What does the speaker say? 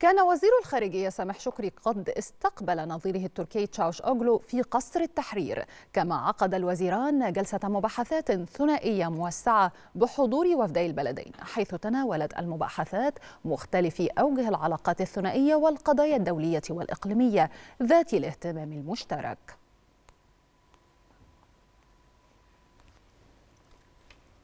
كان وزير الخارجية سامح شكري قد استقبل نظيره التركي تشاوش أوغلو في قصر التحرير كما عقد الوزيران جلسة مباحثات ثنائية موسعة بحضور وفدي البلدين حيث تناولت المباحثات مختلف أوجه العلاقات الثنائية والقضايا الدولية والإقليمية ذات الاهتمام المشترك